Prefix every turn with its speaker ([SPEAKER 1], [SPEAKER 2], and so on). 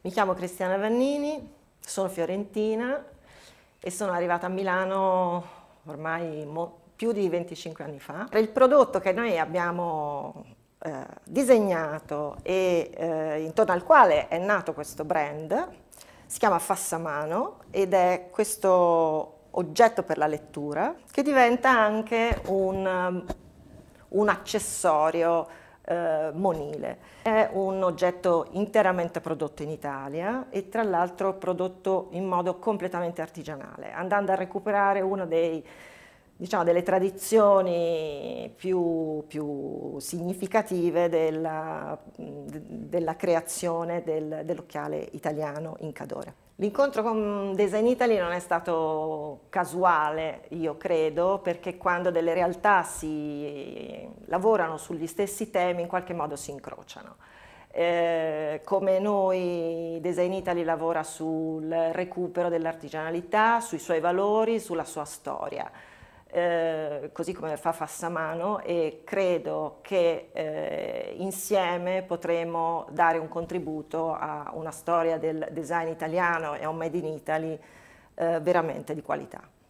[SPEAKER 1] Mi chiamo Cristiana Vannini, sono fiorentina e sono arrivata a
[SPEAKER 2] Milano ormai più di 25 anni fa. Il prodotto che noi abbiamo eh, disegnato e eh, intorno al quale è nato questo brand si chiama Fassamano ed è questo oggetto per la lettura che diventa anche un, um, un accessorio eh, monile. È un oggetto interamente prodotto in Italia e tra l'altro prodotto in modo completamente artigianale, andando a recuperare uno dei diciamo, delle tradizioni più, più significative della, della creazione del, dell'occhiale italiano in Cadore. L'incontro con Design Italy non è stato casuale, io credo, perché quando delle realtà si lavorano sugli stessi temi in qualche modo si incrociano. Eh, come noi Design Italy lavora sul recupero dell'artigianalità, sui suoi valori, sulla sua storia. Eh, così come fa Fassamano e credo che eh, insieme potremo dare un contributo a una
[SPEAKER 1] storia del design italiano e a un Made in Italy eh, veramente di qualità.